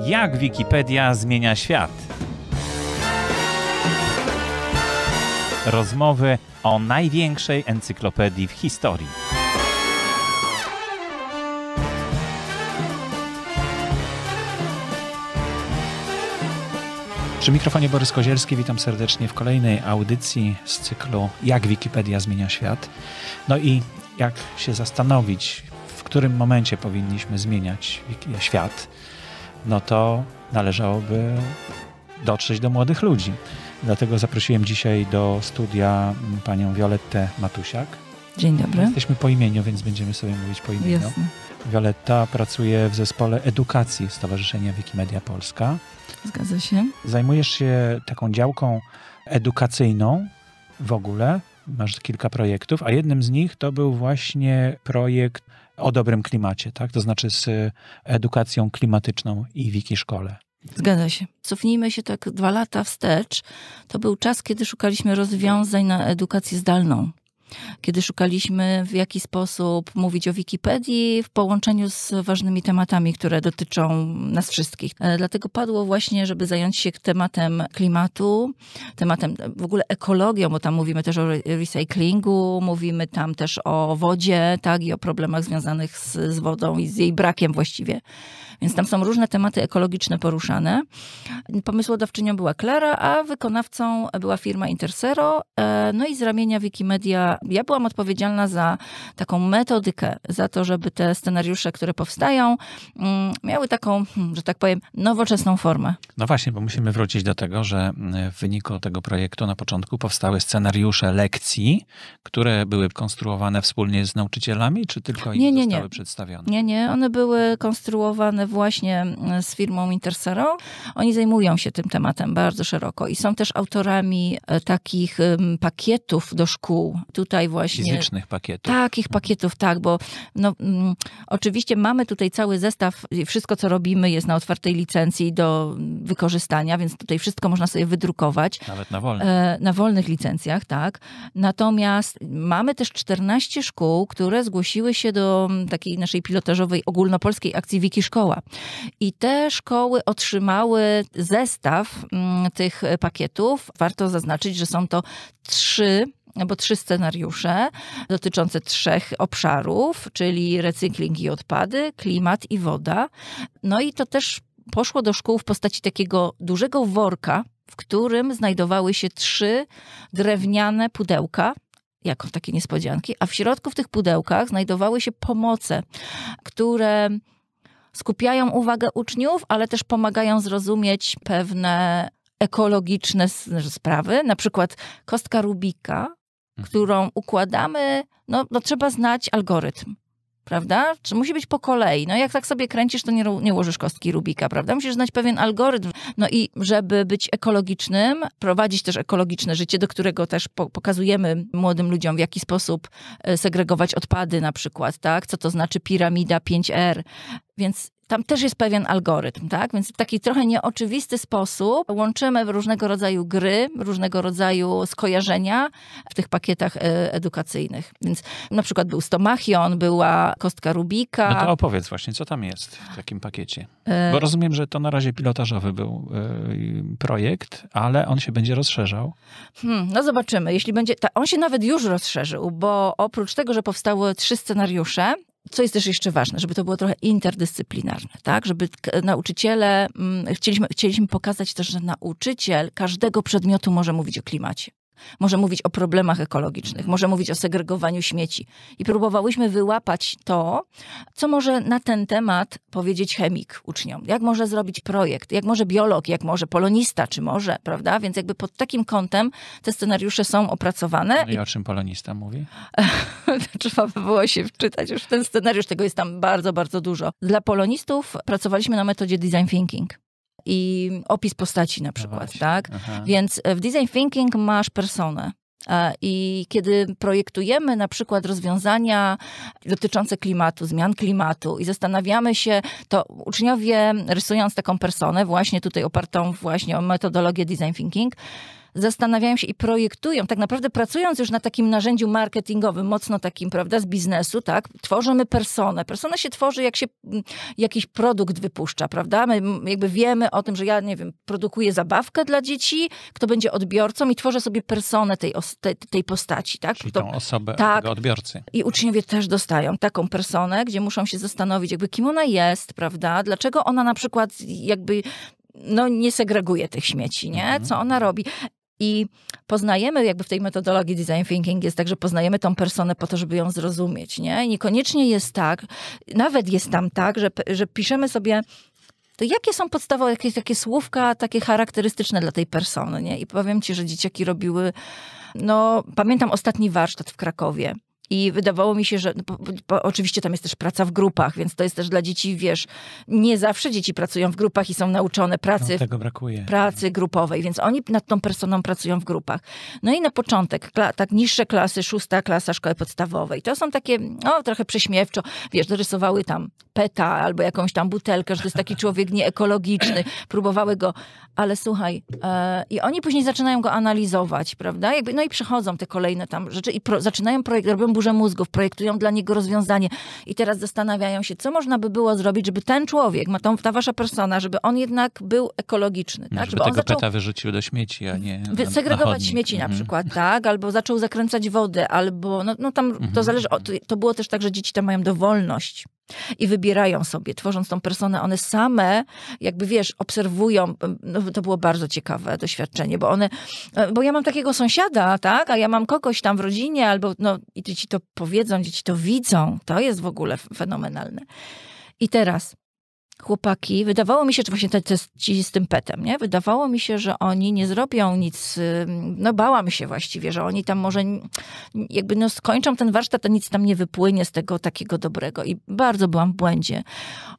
Jak Wikipedia zmienia świat? Rozmowy o największej encyklopedii w historii. Przy mikrofonie Borys Kozielski, witam serdecznie w kolejnej audycji z cyklu Jak Wikipedia zmienia świat. No i jak się zastanowić, w którym momencie powinniśmy zmieniać świat, no to należałoby dotrzeć do młodych ludzi. Dlatego zaprosiłem dzisiaj do studia panią Violettę Matusiak. Dzień dobry. Jesteśmy po imieniu, więc będziemy sobie mówić po imieniu. Jasne. Violetta pracuje w zespole edukacji Stowarzyszenia Wikimedia Polska. Zgadza się. Zajmujesz się taką działką edukacyjną w ogóle. Masz kilka projektów, a jednym z nich to był właśnie projekt o dobrym klimacie, tak? To znaczy z e, edukacją klimatyczną i wiki szkole. Zgadza się. Cofnijmy się tak dwa lata wstecz. To był czas, kiedy szukaliśmy rozwiązań na edukację zdalną kiedy szukaliśmy w jaki sposób mówić o Wikipedii w połączeniu z ważnymi tematami, które dotyczą nas wszystkich. E, dlatego padło właśnie, żeby zająć się tematem klimatu, tematem e, w ogóle ekologią, bo tam mówimy też o recyklingu, mówimy tam też o wodzie, tak, i o problemach związanych z, z wodą i z jej brakiem właściwie. Więc tam są różne tematy ekologiczne poruszane. Pomysłodawczynią była Klara, a wykonawcą była firma Intersero. E, no i z ramienia Wikimedia ja byłam odpowiedzialna za taką metodykę, za to, żeby te scenariusze, które powstają, mm, miały taką, hmm, że tak powiem, nowoczesną formę. No właśnie, bo musimy wrócić do tego, że mm, w wyniku tego projektu na początku powstały scenariusze lekcji, które były konstruowane wspólnie z nauczycielami, czy tylko nie, im nie, zostały nie. przedstawione? Nie, nie. One były konstruowane właśnie mm, z firmą Intersero. Oni zajmują się tym tematem bardzo szeroko i są też autorami e, takich pakietów do szkół. Tu tutaj właśnie... Fizycznych pakietów. Takich mhm. pakietów, tak, bo no, mm, oczywiście mamy tutaj cały zestaw, wszystko co robimy jest na otwartej licencji do wykorzystania, więc tutaj wszystko można sobie wydrukować. Nawet na wolnych. E, na wolnych licencjach, tak. Natomiast mamy też 14 szkół, które zgłosiły się do mm, takiej naszej pilotażowej ogólnopolskiej akcji Wiki Szkoła. I te szkoły otrzymały zestaw mm, tych pakietów. Warto zaznaczyć, że są to trzy bo trzy scenariusze dotyczące trzech obszarów, czyli recykling i odpady, klimat i woda. No i to też poszło do szkół w postaci takiego dużego worka, w którym znajdowały się trzy drewniane pudełka jako takie niespodzianki, a w środku w tych pudełkach znajdowały się pomoce, które skupiają uwagę uczniów, ale też pomagają zrozumieć pewne ekologiczne sprawy, na przykład kostka Rubika Mhm. którą układamy, no, no trzeba znać algorytm prawda? Czy musi być po kolei? No jak tak sobie kręcisz, to nie, nie ułożysz kostki Rubika, prawda? Musisz znać pewien algorytm. No i żeby być ekologicznym, prowadzić też ekologiczne życie, do którego też pokazujemy młodym ludziom, w jaki sposób e, segregować odpady na przykład, tak? Co to znaczy piramida 5R, więc tam też jest pewien algorytm, tak? Więc w taki trochę nieoczywisty sposób łączymy różnego rodzaju gry, różnego rodzaju skojarzenia w tych pakietach e, edukacyjnych. Więc na przykład był stomachion, była kostka Rubika. No to opowiedz właśnie, co tam jest w takim pakiecie. E, bo rozumiem, że to na razie pilotażowy był e, projekt, ale on się będzie rozszerzał. Hmm, no zobaczymy. Jeśli będzie, on się nawet już rozszerzył, bo oprócz tego, że powstały trzy scenariusze, co jest też jeszcze ważne, żeby to było trochę interdyscyplinarne, tak? Żeby nauczyciele, mm, chcieliśmy, chcieliśmy pokazać też, że nauczyciel każdego przedmiotu może mówić o klimacie może mówić o problemach ekologicznych, mm. może mówić o segregowaniu śmieci. I próbowałyśmy wyłapać to, co może na ten temat powiedzieć chemik uczniom, jak może zrobić projekt, jak może biolog, jak może polonista, czy może, prawda? Więc jakby pod takim kątem te scenariusze są opracowane. No i o czym polonista mówi? Trzeba by było się wczytać już w ten scenariusz, tego jest tam bardzo, bardzo dużo. Dla polonistów pracowaliśmy na metodzie design thinking i opis postaci na no przykład, no tak? Aha. Więc e, w design thinking masz personę. E, I kiedy projektujemy na przykład rozwiązania dotyczące klimatu, zmian klimatu i zastanawiamy się, to uczniowie rysując taką personę, właśnie tutaj opartą właśnie o metodologię design thinking, zastanawiają się i projektują, tak naprawdę pracując już na takim narzędziu marketingowym, mocno takim, prawda, z biznesu, tak, tworzymy personę. Persona się tworzy, jak się mm, jakiś produkt wypuszcza, prawda? My jakby wiemy o tym, że ja, nie wiem, produkuję zabawkę dla dzieci, kto będzie odbiorcą i tworzę sobie personę tej, tej, tej postaci, tak? Czyli tą osobę tak. odbiorcy. I uczniowie też dostają taką personę, gdzie muszą się zastanowić, jakby kim ona jest, prawda? Dlaczego ona na przykład jakby no, nie segreguje tych śmieci, nie? Mhm. Co ona robi? I poznajemy, jakby w tej metodologii design thinking jest tak, że poznajemy tą personę po to, żeby ją zrozumieć, nie? I niekoniecznie jest tak, nawet jest tam tak, że, że piszemy sobie to jakie są podstawowe, jakieś takie słówka, takie charakterystyczne dla tej persony, nie? I powiem ci, że dzieciaki robiły, no pamiętam ostatni warsztat w Krakowie. I wydawało mi się, że no, po, po, oczywiście tam jest też praca w grupach, więc to jest też dla dzieci, wiesz, nie zawsze dzieci pracują w grupach i są nauczone pracy, no, tego brakuje. pracy grupowej, więc oni nad tą personą pracują w grupach. No i na początek, tak niższe klasy, szósta klasa szkoły podstawowej, to są takie, no trochę prześmiewczo, wiesz, dorysowały tam peta albo jakąś tam butelkę, że to jest taki człowiek nieekologiczny, próbowały go, ale słuchaj, e, i oni później zaczynają go analizować, prawda? Jakby, no i przechodzą te kolejne tam rzeczy i pro, zaczynają projekt, robią burzę mózgów, projektują dla niego rozwiązanie i teraz zastanawiają się, co można by było zrobić, żeby ten człowiek, ma tą, ta wasza persona, żeby on jednak był ekologiczny. Tak? Żeby, żeby tego zaczął... peta wyrzucił do śmieci, a nie na, Segregować na śmieci na mhm. przykład, mm. tak? Albo zaczął zakręcać wodę, albo no, no tam mm -hmm. to mhm. zależy, to było też tak, że dzieci tam mają dowolność i wybierają sobie, tworząc tą personę, one same, jakby wiesz, obserwują, no, to było bardzo ciekawe doświadczenie, bo one, e, bo ja mam takiego sąsiada, tak, a ja mam kogoś tam w rodzinie, albo, no, i dzieci to powiedzą, dzieci to widzą, to jest w ogóle fenomenalne. I teraz, chłopaki, wydawało mi się, że właśnie te, te, ci z tym petem, nie? Wydawało mi się, że oni nie zrobią nic, no bałam się właściwie, że oni tam może jakby no skończą ten warsztat, a nic tam nie wypłynie z tego takiego dobrego i bardzo byłam w błędzie.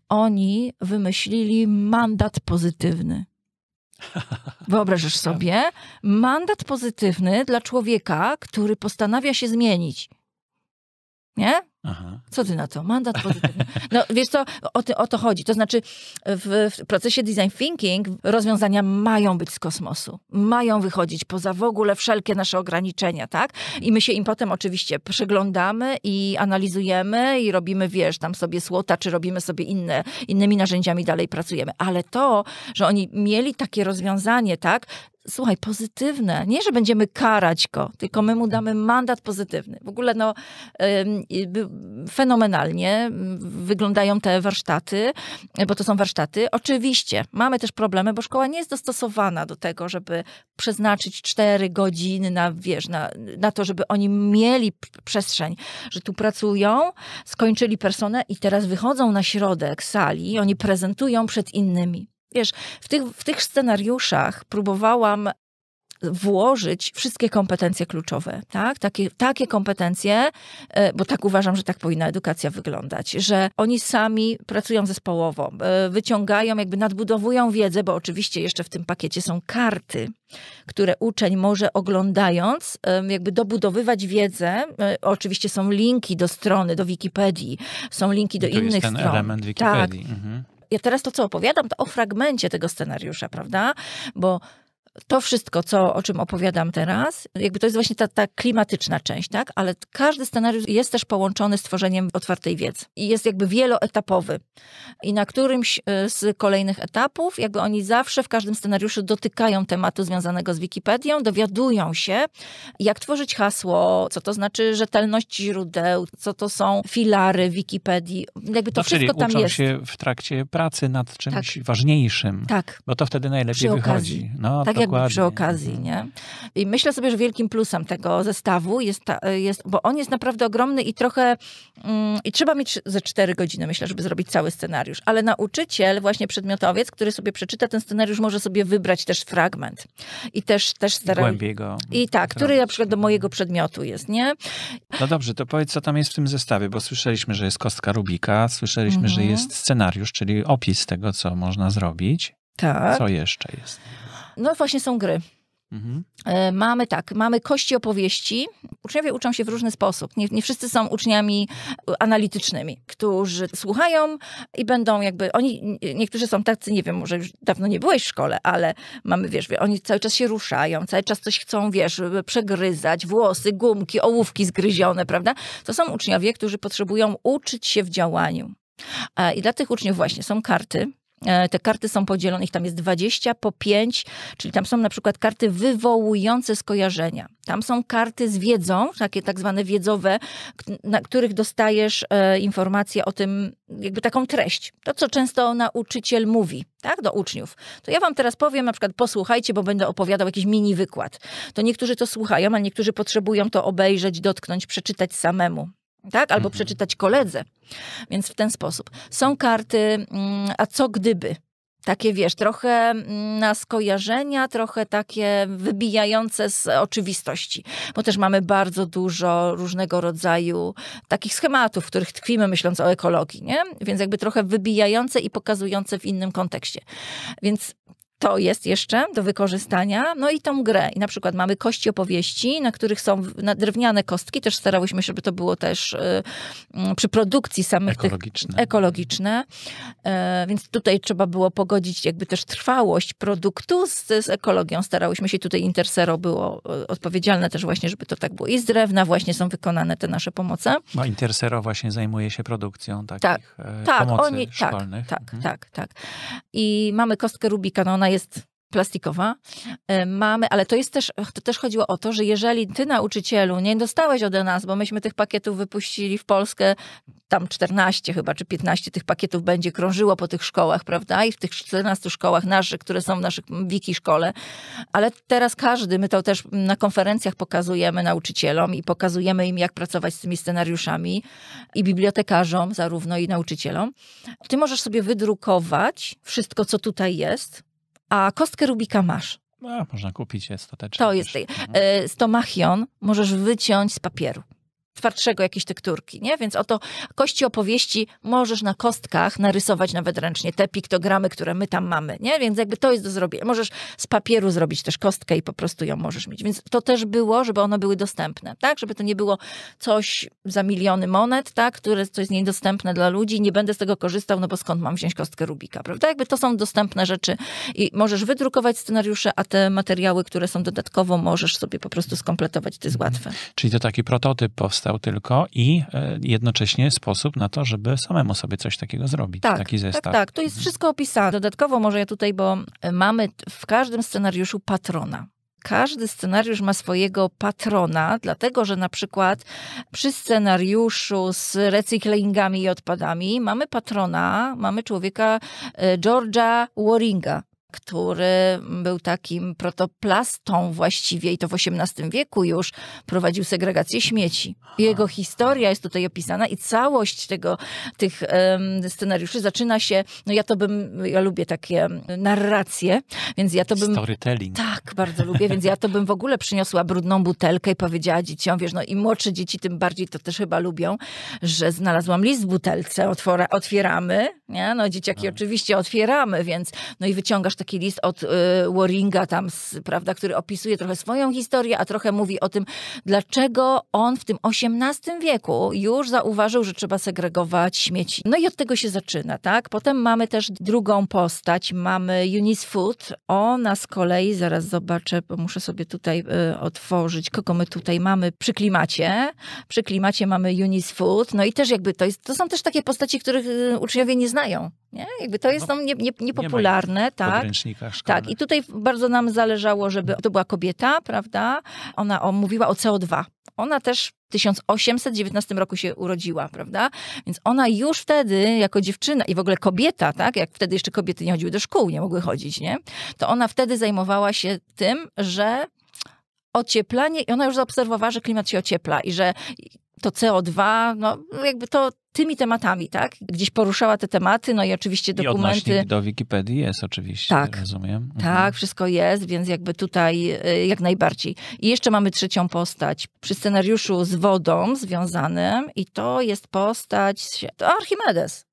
Oni wymyślili mandat pozytywny. Wyobrażasz sobie mandat pozytywny dla człowieka, który postanawia się zmienić. Nie? Aha. Co ty na to? Mandat pozytywny. No wiesz co, o, ty, o to chodzi. To znaczy w, w, procesie design thinking rozwiązania mają być z kosmosu. Mają wychodzić poza w ogóle wszelkie nasze ograniczenia, tak? I my się im potem oczywiście przeglądamy i analizujemy i robimy, wiesz, tam sobie słota, czy robimy sobie inne, innymi narzędziami dalej pracujemy. Ale to, że oni mieli takie rozwiązanie, tak? słuchaj, pozytywne. Nie, że będziemy karać go, tylko my mu tak. damy mandat pozytywny. W ogóle no, fenomenalnie wyglądają te warsztaty, e, bo to są warsztaty. Oczywiście mamy też problemy, bo szkoła nie jest dostosowana do tego, żeby przeznaczyć cztery godziny na, wiesz, na, na to, żeby oni mieli przestrzeń, że tu pracują, skończyli personel i teraz wychodzą na środek sali i oni prezentują przed innymi. Wiesz, w tych, w tych scenariuszach próbowałam włożyć wszystkie kompetencje kluczowe, tak? Takie, takie kompetencje, e, bo tak uważam, że tak powinna edukacja wyglądać, że oni sami pracują zespołowo, e, wyciągają, jakby nadbudowują wiedzę, bo oczywiście jeszcze w tym pakiecie są karty, które uczeń może oglądając, jakby dobudowywać wiedzę. E, oczywiście są linki do strony, do Wikipedii, są linki do to innych jest ten stron. element tak. Wikipedii. Tak. Mhm ja teraz to, co opowiadam, to o fragmencie tego scenariusza, prawda? Bo to wszystko, co, o czym opowiadam teraz, jakby to jest właśnie ta, ta klimatyczna część, tak? Ale każdy scenariusz jest też połączony z tworzeniem otwartej wiedzy. I jest jakby wieloetapowy. I na którymś y, z kolejnych etapów, jakby oni zawsze w każdym scenariuszu dotykają tematu związanego z Wikipedią, dowiadują się, jak tworzyć hasło, co to znaczy rzetelność źródeł, co to są filary Wikipedii. Jakby to no, wszystko tam jest. się w trakcie pracy nad czymś tak. ważniejszym. Tak. Bo to wtedy najlepiej wychodzi. No, tak jakby przy okazji, mhm. nie? I myślę sobie, że wielkim plusem tego zestawu jest, ta, jest bo on jest naprawdę ogromny i trochę, mm, i trzeba mieć ze cztery godziny, myślę, żeby zrobić cały scenariusz, ale nauczyciel, właśnie przedmiotowiec, który sobie przeczyta ten scenariusz, może sobie wybrać też fragment i też, też Głębiej go. I tak, który na przykład do mojego przedmiotu jest, nie? No dobrze, to powiedz, co tam jest w tym zestawie, bo słyszeliśmy, że jest kostka Rubika, słyszeliśmy, mhm. że jest scenariusz, czyli opis tego, co można zrobić. Tak. Co jeszcze jest? No właśnie są gry. Mhm. E, mamy tak, mamy kości opowieści. Uczniowie uczą się w różny sposób. Nie, nie, wszyscy są uczniami e, analitycznymi, którzy słuchają i będą jakby, oni, niektórzy są tacy, nie wiem, może już dawno nie byłeś w szkole, ale mamy, wiesz, oni cały czas się ruszają, cały czas coś chcą, wiesz, e, przegryzać, włosy, gumki, ołówki zgryzione, prawda? To są uczniowie, którzy potrzebują uczyć się w działaniu. I dla tych uczniów właśnie są karty, E, te karty są podzielone, ich tam jest 20 po 5, czyli tam są na przykład karty wywołujące skojarzenia. Tam są karty z wiedzą, takie tak zwane wiedzowe, na których dostajesz e, informacje o tym, jakby taką treść. To, co często nauczyciel mówi, tak, do uczniów. To ja wam teraz powiem, na przykład posłuchajcie, bo będę opowiadał jakiś mini wykład. To niektórzy to słuchają, a niektórzy potrzebują to obejrzeć, dotknąć, przeczytać samemu tak? Albo mhm. przeczytać koledze. Więc w ten sposób. Są karty, mm, a co gdyby? Takie, wiesz, trochę mm, na skojarzenia, trochę takie wybijające z oczywistości. Bo też mamy bardzo dużo różnego rodzaju takich schematów, w których tkwimy myśląc o ekologii, nie? Więc jakby trochę wybijające i pokazujące w innym kontekście. Więc to jest jeszcze do wykorzystania, no i tą grę. I na przykład mamy kości opowieści, na których są drewniane kostki, też starałyśmy się, żeby to było też y, mm, przy produkcji samych ekologiczne. tych ekologiczne. Y, więc tutaj trzeba było pogodzić jakby też trwałość produktu z, z ekologią. Starałyśmy się tutaj Intersero było y, odpowiedzialne też właśnie, żeby to tak było. I z drewna właśnie są wykonane te nasze pomoce. No Intersero właśnie zajmuje się produkcją takich tak, e, tak, pomocy oni, tak, szkolnych. Tak, mhm. tak, tak, tak. I mamy kostkę Rubika, no ona jest plastikowa. E, mamy, ale to jest też, to też chodziło o to, że jeżeli ty nauczycielu nie dostałeś ode nas, bo myśmy tych pakietów wypuścili w Polskę, tam 14 chyba, czy 15 tych pakietów będzie krążyło po tych szkołach, prawda? I w tych 14 szkołach naszych, które są w naszych wiki szkole. Ale teraz każdy, my to też na konferencjach pokazujemy nauczycielom i pokazujemy im, jak pracować z tymi scenariuszami i bibliotekarzom zarówno i nauczycielom. Ty możesz sobie wydrukować wszystko, co tutaj jest, a kostkę Rubika masz. A, można kupić, jest też. To jest. Y, stomachion możesz wyciąć z papieru twardszego jakiejś tekturki, nie? Więc oto kości opowieści możesz na kostkach narysować nawet ręcznie te piktogramy, które my tam mamy, nie? Więc jakby to jest do zrobienia. Możesz z papieru zrobić też kostkę i po prostu ją możesz mieć. Więc to też było, żeby one były dostępne, tak? Żeby to nie było coś za miliony monet, tak? Które to jest niedostępne dla ludzi, nie będę z tego korzystał, no bo skąd mam wziąć kostkę Rubika, prawda? Jakby to są dostępne rzeczy i możesz wydrukować scenariusze, a te materiały, które są dodatkowo, możesz sobie po prostu skompletować, to jest mhm. łatwe. Czyli to taki prototyp powstał korzystał tylko i e, jednocześnie sposób na to, żeby samemu sobie coś takiego zrobić, tak, taki zestaw. Tak, tak, to jest mhm. wszystko opisane. Dodatkowo może ja tutaj, bo e, mamy w każdym scenariuszu patrona każdy scenariusz ma swojego patrona, dlatego że na przykład przy scenariuszu z recyklingami i odpadami mamy patrona, mamy człowieka e, Georgia Waringa który był takim protoplastą właściwie i to w XVIII wieku już prowadził segregację śmieci. Jego historia jest tutaj opisana i całość tego, tych um, scenariuszy zaczyna się, no ja to bym, ja lubię takie narracje, więc ja to bym... Storytelling. Tak, bardzo lubię, więc ja to bym w ogóle przyniosła brudną butelkę i powiedziała dzieciom, wiesz, no i młodsze dzieci tym bardziej to też chyba lubią, że znalazłam list w butelce, otwora, otwieramy, nie? No dzieciaki no. oczywiście otwieramy, więc no i wyciągasz taki list od y, Waringa, tam, z, prawda, który opisuje trochę swoją historię, a trochę mówi o tym, dlaczego on w tym XVIII wieku już zauważył, że trzeba segregować śmieci. No i od tego się zaczyna, tak? Potem mamy też drugą postać, mamy Eunice Food. Ona z kolei, zaraz zobaczę, bo muszę sobie tutaj y, otworzyć, kogo my tutaj mamy przy klimacie. Przy klimacie mamy Eunice Food, no i też jakby to, jest, to są też takie postaci, których y, uczniowie nie znają. Nie? Jakby to jest no, nie, nie, niepopularne, nie tak. Tak, i tutaj bardzo nam zależało, żeby to była kobieta, prawda? Ona o, mówiła o CO2. Ona też w 1819 roku się urodziła, prawda? Więc ona już wtedy, jako dziewczyna i w ogóle kobieta, tak? Jak wtedy jeszcze kobiety nie chodziły do szkół, nie mogły chodzić, nie? To ona wtedy zajmowała się tym, że ocieplanie, i ona już zaobserwowała, że klimat się ociepla i że to CO2, no jakby to tymi tematami, tak? Gdzieś poruszała te tematy, no i oczywiście dokumenty. I do Wikipedii jest oczywiście, tak. rozumiem. Mhm. Tak, wszystko jest, więc jakby tutaj y, jak najbardziej. I jeszcze mamy trzecią postać przy scenariuszu z wodą związanym i to jest postać to Archimedes.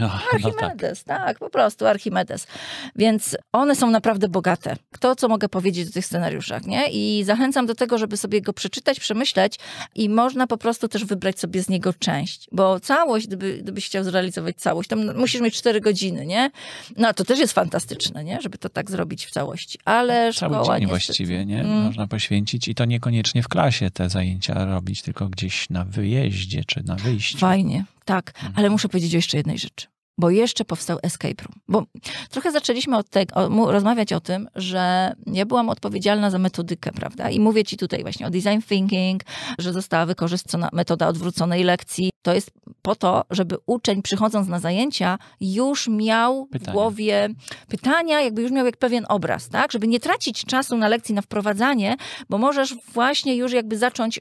Archimedes, no, no, no tak. tak. po prostu Archimedes. Więc one są naprawdę bogate. To, co mogę powiedzieć o tych scenariuszach, nie? I zachęcam do tego, żeby sobie go przeczytać, przemyśleć i można po prostu też wybrać sobie z niego część, bo całość, gdyby, gdybyś chciał zrealizować całość, tam musisz mieć 4 godziny, nie? No to też jest fantastyczne, nie? Żeby to tak zrobić w całości, ale tak, Cały szkoła Cały dzień niestety... właściwie, nie? Mm. Można poświęcić i to niekoniecznie w klasie te zajęcia robić, tylko gdzieś na wyjeździe czy na wyjściu. Fajnie, tak, mhm. ale muszę powiedzieć jeszcze jednej rzeczy bo jeszcze powstał escape room. Bo trochę zaczęliśmy od tego, o, rozmawiać o tym, że ja byłam odpowiedzialna za metodykę, prawda? I mówię ci tutaj właśnie o design thinking, że została wykorzystana metoda odwróconej lekcji. To jest po to, żeby uczeń przychodząc na zajęcia już miał pytania. w głowie pytania, jakby już miał jak pewien obraz, tak? Żeby nie tracić czasu na lekcji, na wprowadzanie, bo możesz właśnie już jakby zacząć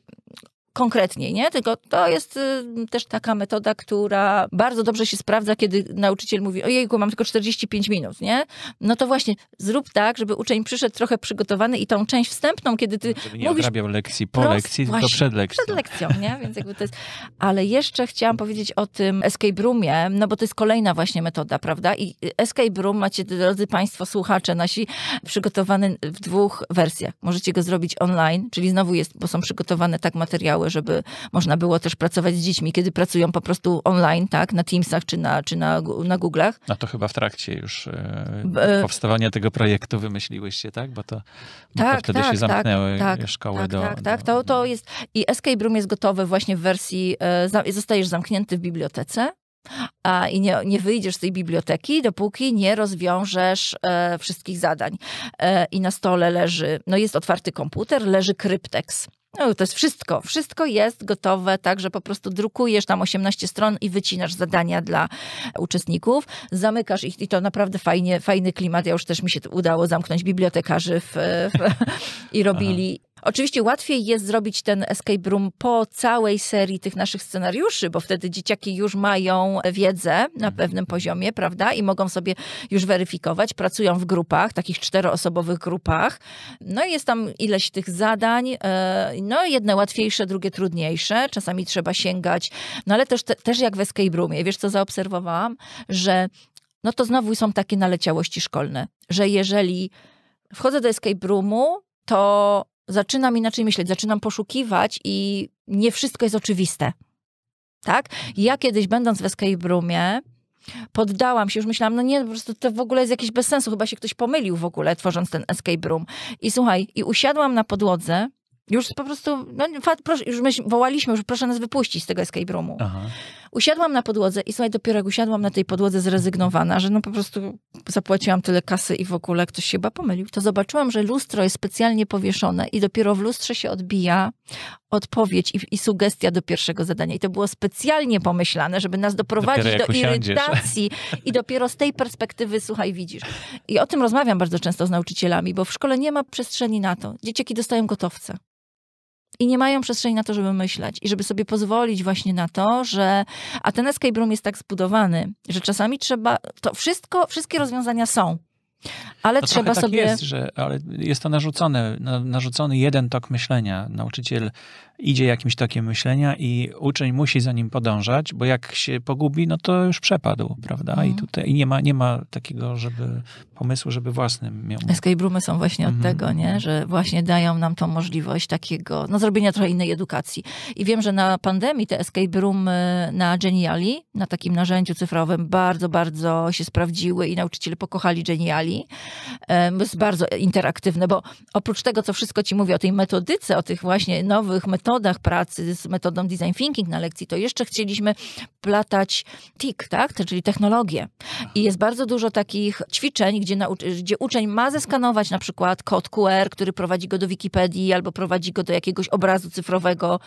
konkretniej, nie? Tylko to jest y, też taka metoda, która bardzo dobrze się sprawdza, kiedy nauczyciel mówi, ojejku, mam tylko 45 minut, nie? No to właśnie zrób tak, żeby uczeń przyszedł trochę przygotowany i tą część wstępną, kiedy ty żeby nie mówisz... Nie lekcji po prost, lekcji, właśnie, tylko przed lekcją. Przed lekcją, nie? Więc jakby to jest... Ale jeszcze chciałam powiedzieć o tym escape roomie, no bo to jest kolejna właśnie metoda, prawda? I escape room macie, drodzy państwo słuchacze nasi, przygotowany w dwóch wersjach. Możecie go zrobić online, czyli znowu jest, bo są przygotowane tak materiały, materiały, żeby można było też pracować z dziećmi, kiedy pracują po prostu online, tak, na Teamsach czy na, czy na, na Google'ach. No to chyba w trakcie już e, e, powstawania tego projektu wymyśliłyście, tak? Bo to, bo to tak, wtedy tak, się tak, zamknęły tak, szkoły tak, do... Tak, tak, tak. to, to jest... I Escape Room jest gotowy właśnie w wersji, e, zostajesz zamknięty w bibliotece, a, i nie, nie wyjdziesz z tej biblioteki, dopóki nie rozwiążesz e, wszystkich zadań. E, I na stole leży, no jest otwarty komputer, leży kryptex, No, to jest wszystko. Wszystko jest gotowe, tak że po prostu drukujesz tam 18 stron i wycinasz zadania dla uczestników, zamykasz ich i to naprawdę fajnie, fajny klimat. Ja już też mi się udało zamknąć bibliotekarzy w, w, i robili. Aha Oczywiście łatwiej jest zrobić ten escape room po całej serii tych naszych scenariuszy, bo wtedy dzieciaki już mają wiedzę na mhm. pewnym poziomie, prawda? I mogą sobie już weryfikować. Pracują w grupach, takich czteroosobowych grupach. No i jest tam ileś tych zadań. E, no jedne łatwiejsze, drugie trudniejsze. Czasami trzeba sięgać. No ale też, te, też jak w escape roomie. Wiesz, co zaobserwowałam? Że no to znowu są takie naleciałości szkolne, że jeżeli wchodzę do escape roomu, to zaczynam inaczej myśleć, zaczynam poszukiwać i nie wszystko jest oczywiste. Tak? Ja kiedyś będąc w escape roomie, poddałam się, już myślałam, no nie, po prostu to w ogóle jest jakiś bez sensu, chyba się ktoś pomylił w ogóle, tworząc ten escape room. I słuchaj, i usiadłam na podłodze, już po prostu, no, proszę, już my wołaliśmy, już proszę nas wypuścić z tego escape roomu. Aha. Usiadłam na podłodze i słuchaj, dopiero jak usiadłam na tej podłodze zrezygnowana, że no po prostu zapłaciłam tyle kasy i w ogóle ktoś się chyba pomylił, to zobaczyłam, że lustro jest specjalnie powieszone i dopiero w lustrze się odbija odpowiedź i, i sugestia do pierwszego zadania. I to było specjalnie pomyślane, żeby nas doprowadzić do irytacji i dopiero z tej perspektywy, słuchaj, widzisz. I o tym rozmawiam bardzo często z nauczycielami, bo w szkole nie ma przestrzeni na to. Dzieciaki dostają gotowce i nie mają przestrzeni na to, żeby myśleć i żeby sobie pozwolić właśnie na to, że a ten escape room jest tak zbudowany, że czasami trzeba, to wszystko, wszystkie rozwiązania są. Ale no trzeba tak sobie. Jest, że, ale jest to narzucone, narzucony jeden tok myślenia. Nauczyciel idzie jakimś tokiem myślenia i uczeń musi za nim podążać, bo jak się pogubi, no to już przepadł, prawda? Mm. I mhm. tutaj i nie, ma, nie ma takiego, żeby pomysłu, żeby własnym miał. Escape roomy są właśnie mm od mhm. tego, nie? że właśnie dają nam tą możliwość takiego, no zrobienia trochę innej edukacji. I wiem, że na pandemii te escape roomy na Geniali, na takim narzędziu cyfrowym bardzo, bardzo się sprawdziły i nauczyciele pokochali Geniali jest bardzo interaktywne, bo oprócz tego, co wszystko ci mówię o tej metodyce, o tych właśnie nowych metodach pracy z metodą design thinking na lekcji, to jeszcze chcieliśmy platać TIK, tak? czyli technologię. I jest bardzo dużo takich ćwiczeń, gdzie, gdzie uczeń ma zeskanować na przykład kod QR, który prowadzi go do Wikipedii albo prowadzi go do jakiegoś obrazu cyfrowego,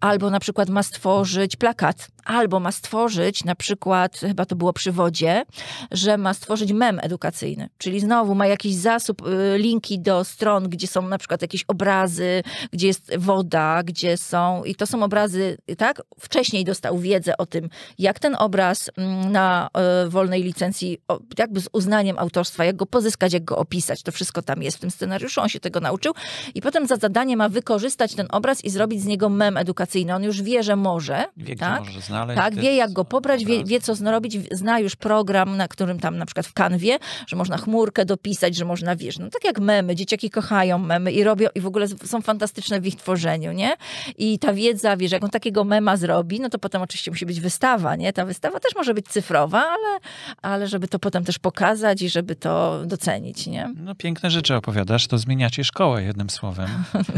albo na przykład ma stworzyć plakat, albo ma stworzyć na przykład, chyba to było przy wodzie, że ma stworzyć mem edukacyjny, czyli znowu ma jakiś zasób, y, linki do stron, gdzie są na przykład jakieś obrazy, gdzie jest woda, gdzie są, i to są obrazy, tak? Wcześniej dostał wiedzę o tym, jak ten obraz mm, na y, wolnej licencji, jakby z uznaniem autorstwa, jak go pozyskać, jak go opisać, to wszystko tam jest w tym scenariuszu, on się tego nauczył i potem za zadanie ma wykorzystać ten obraz i zrobić z niego mem edukacyjny. On już wie, że może, wie, tak? Może znaleźć, tak, wie jak go pobrać, wie, wie co zrobić, zna już program, na którym tam na przykład w kanwie, że można chmurę komórkę dopisać, że można, wiesz, no tak jak memy, dzieciaki kochają memy i robią, i w ogóle są fantastyczne w ich tworzeniu, nie? I ta wiedza, wiesz, jak on takiego mema zrobi, no to potem oczywiście musi być wystawa, nie? Ta wystawa też może być cyfrowa, ale, ale żeby to potem też pokazać i żeby to docenić, nie? No piękne rzeczy opowiadasz, to zmieniacie szkołę jednym słowem.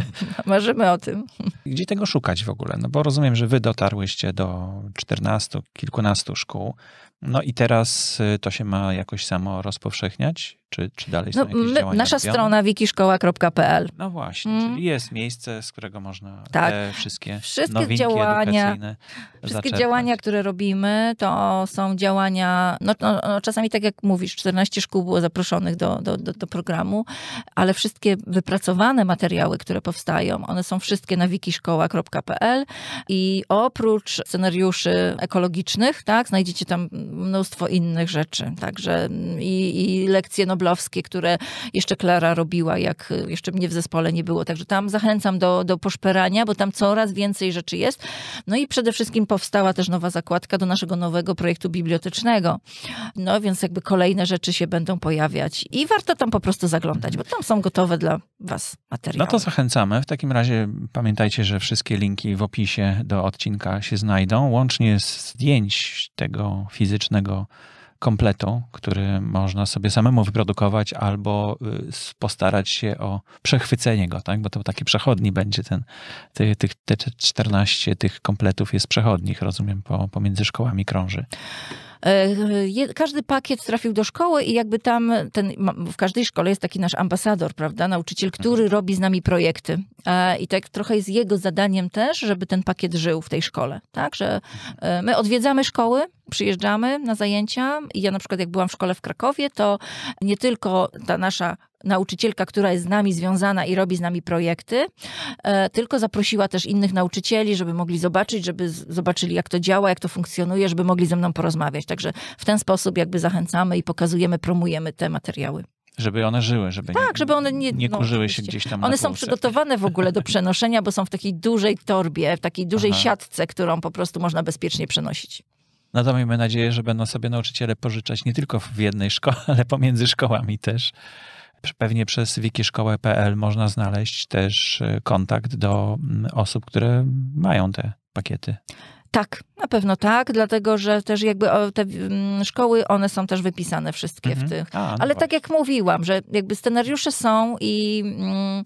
Marzymy o tym. Gdzie tego szukać w ogóle? No bo rozumiem, że wy dotarłyście do 14, kilkunastu szkół. No i teraz y, to się ma jakoś samo rozpowszechniać? Czy, czy dalej no, jakieś my, Nasza robione? strona wikiszkoła.pl. No właśnie, mm. czyli jest miejsce, z którego można tak. te wszystkie, wszystkie działania, Wszystkie zaczerpnąć. działania, które robimy, to są działania, no, no, no, czasami tak jak mówisz, 14 szkół było zaproszonych do, do, do, do programu, ale wszystkie wypracowane materiały, które powstają, one są wszystkie na wikiszkoła.pl i oprócz scenariuszy ekologicznych, tak, znajdziecie tam mnóstwo innych rzeczy, także i, i lekcje no, noblowskie, które jeszcze Klara robiła, jak y, jeszcze mnie w zespole nie było. Także tam zachęcam do, do poszperania, bo tam coraz więcej rzeczy jest. No i przede wszystkim powstała też nowa zakładka do naszego nowego projektu bibliotecznego. No więc jakby kolejne rzeczy się będą pojawiać i warto tam po prostu zaglądać, bo tam są gotowe dla Was materiały. No to zachęcamy. W takim razie pamiętajcie, że wszystkie linki w opisie do odcinka się znajdą, łącznie z zdjęć tego fizycznego kompletu, który można sobie samemu wyprodukować albo y, postarać się o przechwycenie go, tak? bo to taki przechodni będzie ten, tych, te 14 tych kompletów jest przechodnich, rozumiem, po, pomiędzy szkołami krąży e, każdy pakiet trafił do szkoły i jakby tam ten, w każdej szkole jest taki nasz ambasador, prawda? Nauczyciel, mhm. który robi z nami projekty. E, I tak trochę jest jego zadaniem też, żeby ten pakiet żył w tej szkole, tak? Że mhm. e, my odwiedzamy szkoły, przyjeżdżamy na zajęcia. I ja na przykład jak byłam w szkole w Krakowie, to nie tylko ta nasza nauczycielka, która jest z nami związana i robi z nami projekty, e, tylko zaprosiła też innych nauczycieli, żeby mogli zobaczyć, żeby zobaczyli, jak to działa, jak to funkcjonuje, żeby mogli ze mną porozmawiać. Także w ten sposób jakby zachęcamy i pokazujemy, promujemy te materiały. Żeby one żyły, żeby tak, nie, żeby one nie, nie no, kurzyły no, się gdzieś tam. One są przygotowane w ogóle do przenoszenia, bo są w takiej dużej torbie, w takiej dużej Aha. siatce, którą po prostu można bezpiecznie przenosić. No to miejmy nadzieję, że będą sobie nauczyciele pożyczać nie tylko w jednej szkole, ale pomiędzy szkołami też. Pewnie przez wikiszkołę.pl można znaleźć też e, kontakt do mm, osób, które mają te pakiety. Tak, na pewno tak, dlatego że też jakby te mm, szkoły, one są też wypisane wszystkie w mhm. tych. A, no Ale właśnie. tak jak mówiłam, że jakby scenariusze są i mm,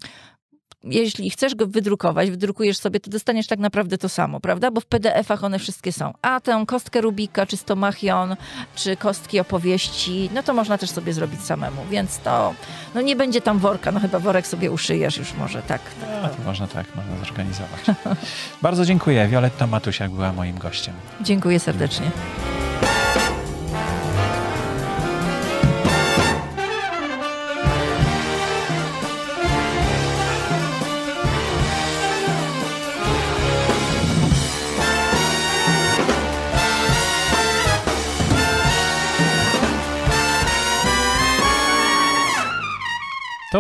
jeśli chcesz go wydrukować, wydrukujesz sobie, to dostaniesz tak naprawdę to samo, prawda? Bo w PDF-ach one wszystkie są. A tę kostkę Rubika, czy stomachion, czy kostki opowieści, no to można też sobie zrobić samemu, więc to, no nie będzie tam worka, no chyba worek sobie uszyjesz już może, tak. No, tak, to można tak, można zorganizować. Bardzo dziękuję. Violetta Matusiak była moim gościem. Dziękuję serdecznie.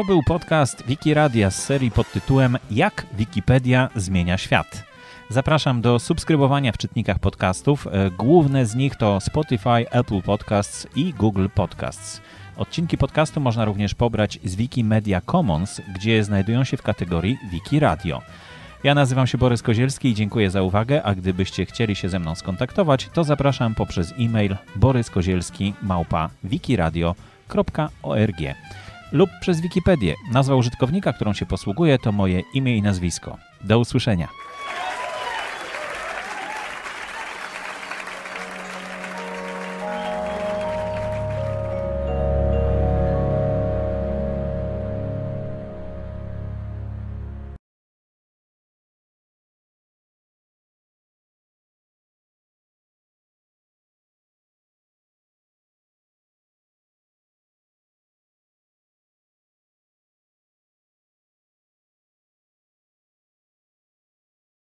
To był podcast Wikiradia z serii pod tytułem Jak Wikipedia zmienia świat. Zapraszam do subskrybowania w czytnikach podcastów. E, główne z nich to Spotify, Apple Podcasts i Google Podcasts. Odcinki podcastu można również pobrać z Wikimedia Commons, gdzie znajdują się w kategorii Wikiradio. Ja nazywam się Borys Kozielski i dziękuję za uwagę, a gdybyście chcieli się ze mną skontaktować, to zapraszam poprzez e-mail boryskozielski małpa wikiradio.org lub przez Wikipedię. Nazwa użytkownika, którą się posługuje, to moje imię i nazwisko. Do usłyszenia.